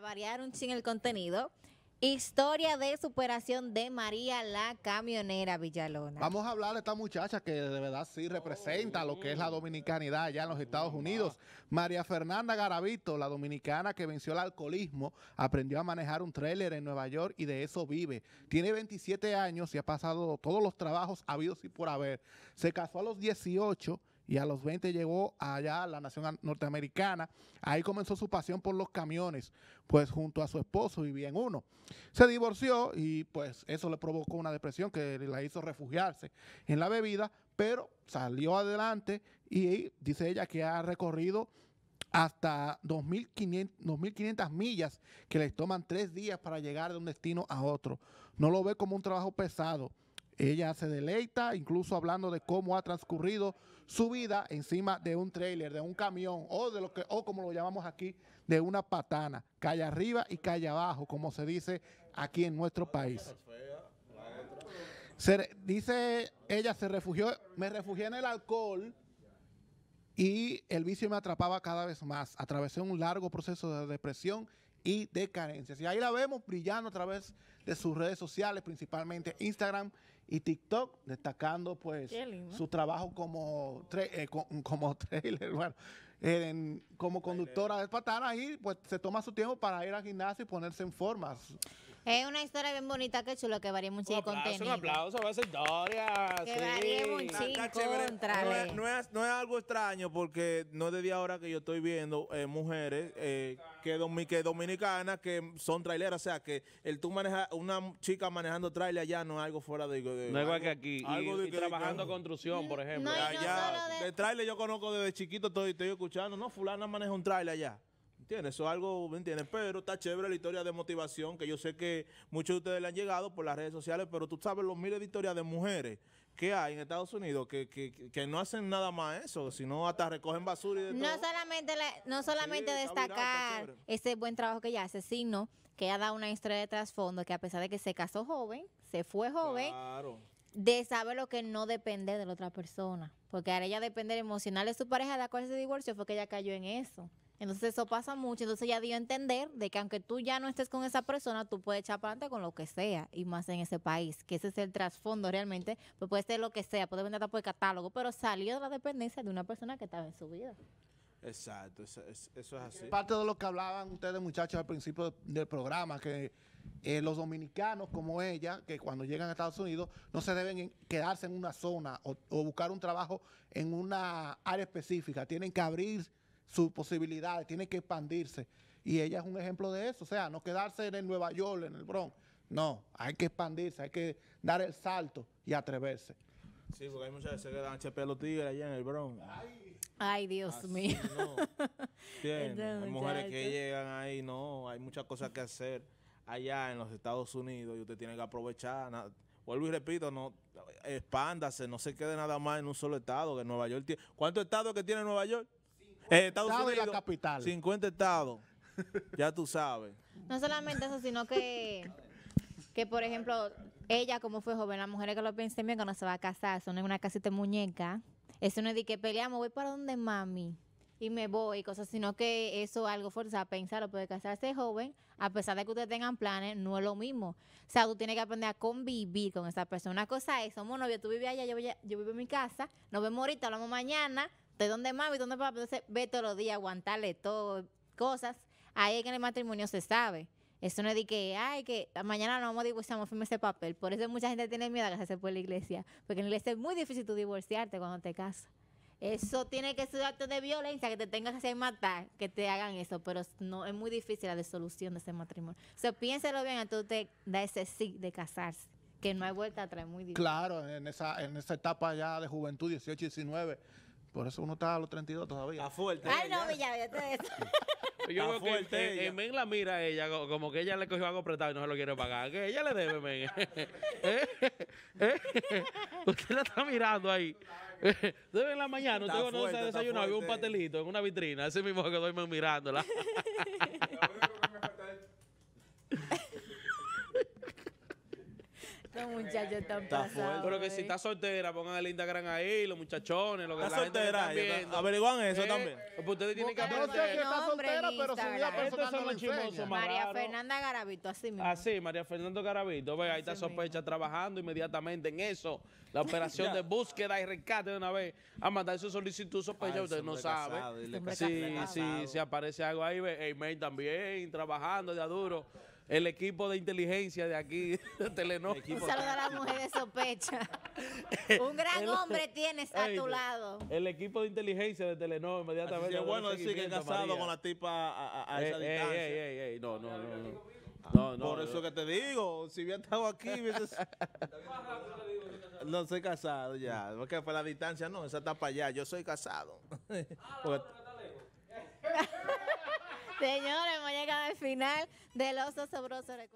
variar un ching el contenido. Historia de superación de María la camionera Villalona. Vamos a hablar de esta muchacha que de verdad sí representa lo que es la dominicanidad allá en los Estados Unidos. María Fernanda Garavito, la dominicana que venció el alcoholismo, aprendió a manejar un tráiler en Nueva York y de eso vive. Tiene 27 años y ha pasado todos los trabajos habidos y por haber. Se casó a los 18 y a los 20 llegó allá a la nación norteamericana. Ahí comenzó su pasión por los camiones, pues junto a su esposo vivía en uno. Se divorció y pues eso le provocó una depresión que la hizo refugiarse en la bebida, pero salió adelante y dice ella que ha recorrido hasta 2.500 millas que les toman tres días para llegar de un destino a otro. No lo ve como un trabajo pesado ella se deleita, incluso hablando de cómo ha transcurrido su vida encima de un trailer, de un camión o de lo que o como lo llamamos aquí, de una patana, calle arriba y calle abajo, como se dice aquí en nuestro país. Se, dice ella se refugió, me refugié en el alcohol y el vicio me atrapaba cada vez más. Atravesé un largo proceso de depresión y de carencias. Y ahí la vemos brillando a través de sus redes sociales, principalmente Instagram y TikTok, destacando pues su trabajo como, eh, como trailer, eh, como conductora de patanas y pues se toma su tiempo para ir al gimnasio y ponerse en forma. Es una historia bien bonita, que chulo que varía mucho un contenido. Un aplauso a esa Que varía mucho no, es, no es algo extraño porque no es desde ahora que yo estoy viendo eh, mujeres eh, que, dominicanas que son traileras. O sea, que el tú manejas, una chica manejando trailer allá no es algo fuera de... no es igual que aquí. Algo trabajando construcción, por ejemplo. trailer yo conozco desde chiquito, estoy, estoy escuchando. No, fulana maneja un trailer allá. ¿Entiendes? Eso es algo, ¿me entiendes? Pero está chévere la historia de motivación, que yo sé que muchos de ustedes le han llegado por las redes sociales, pero tú sabes los miles de historias de mujeres que hay en Estados Unidos que, no hacen nada más eso, sino hasta recogen basura y de no Solamente no solamente destacar ese buen trabajo que ella hace, sino que ella da una historia de trasfondo que a pesar de que se casó joven, se fue joven, de saber lo que no depende de la otra persona. Porque ahora ella depender emocional de su pareja, de la cual se divorcio fue que ella cayó en eso. Entonces eso pasa mucho, entonces ya dio a entender de que aunque tú ya no estés con esa persona, tú puedes echar para adelante con lo que sea, y más en ese país, que ese es el trasfondo realmente, pues puede ser lo que sea, puede vender por el catálogo, pero salió de la dependencia de una persona que estaba en su vida. Exacto, eso, es así. Parte de lo que hablaban ustedes muchachos al principio del programa, que eh, los dominicanos como ella, que cuando llegan a Estados Unidos, no se deben quedarse en una zona o buscar un trabajo en una área específica, tienen que abrir sus posibilidades, tiene que expandirse. Y ella es un ejemplo de eso, o sea, no quedarse en el Nueva York, en el Bronx. No, hay que expandirse, hay que dar el salto y atreverse. Sí, porque hay muchas veces que dan chepe los tigres allá en el Bronx. Ay, Dios mío. hay mujeres que llegan ahí, no, hay muchas cosas que hacer allá en los Estados Unidos y usted tiene que aprovechar. vuelvo y repito, no expándase, no se quede nada más en un solo estado, que Nueva York tiene. ¿Cuántos estados que tiene Nueva York? Eh, estados Unidos, la capital. 50 estados. ya tú sabes. No solamente eso, sino que, que por ejemplo, ella como fue joven, las mujeres que lo pensé bien, cuando se va a casar, son en una casita de muñeca. Eso no es de que peleamos, voy para donde mami y me voy y cosas, sino que eso algo fuerza a pensar, lo puede casarse joven, a pesar de que ustedes tengan planes, no es lo mismo. O sea, tú tienes que aprender a convivir con esa persona. Una cosa es, somos novios, tú vives allá, yo, yo vivo en mi casa, nos vemos ahorita, hablamos mañana, de dónde mami, y dónde papá. Entonces, ve todos los días, aguantarle todo, cosas. Ahí que en el matrimonio se sabe. Eso no es de que, ay, que mañana nos vamos a divorciar, vamos a firmar ese papel. Por eso mucha gente tiene miedo a casarse por la iglesia. Porque en la iglesia es muy difícil tú divorciarte cuando te casas. Eso tiene que ser acto de violencia, que te tengas que hacer matar, que te hagan eso. Pero no es muy difícil la disolución de ese matrimonio. O sea, piénselo bien, entonces te da ese sí de casarse. Que no hay vuelta atrás, muy difícil. Claro, en esa, en esa etapa ya de juventud, 18, 19 por eso uno está a los 32 todavía. A fuerte. Ay, no, ya, ya te eso. Yo está veo que Men la mira a ella, como que ella le cogió algo prestado y no se lo quiere pagar. Que ella le debe, Men. ¿Eh? ¿Eh? Usted la está mirando ahí. Debe en la mañana, usted cuando se desayunó, había un pastelito en una vitrina. Ese mismo que estoy mirándola. muchachos están pasando. Pero que si ¿eh? está soltera, pongan el Instagram ahí, los muchachones, lo que está la soltera, gente Averiguan eso eh, también. Pues ustedes tienen que No sé está soltera, pero su vida personal no María Fernanda Garavito, así mismo. Así, María Fernanda Garavito. Ve, ahí está sospecha trabajando inmediatamente en eso. La operación de búsqueda y rescate de una vez. A mandar su solicitud sospecha, ah, ustedes no saben. Si aparece algo ahí, ve, mail también trabajando de aduro el equipo de inteligencia de aquí, de Telenor. Un saludo a la mujer de sospecha. Un gran hombre tienes a tu lado. El equipo de inteligencia de Telenor inmediatamente. que bueno decir que casado con la tipa a, a, a ey, esa ey, distancia. Ey, no, no, no. no. Ah, no, Por eso que te digo, si hubiera estado aquí, no soy casado ya. Porque fue la distancia, no, esa está para allá. Yo soy casado. Porque... Señores, hemos llegado al final del Oso recuerdos.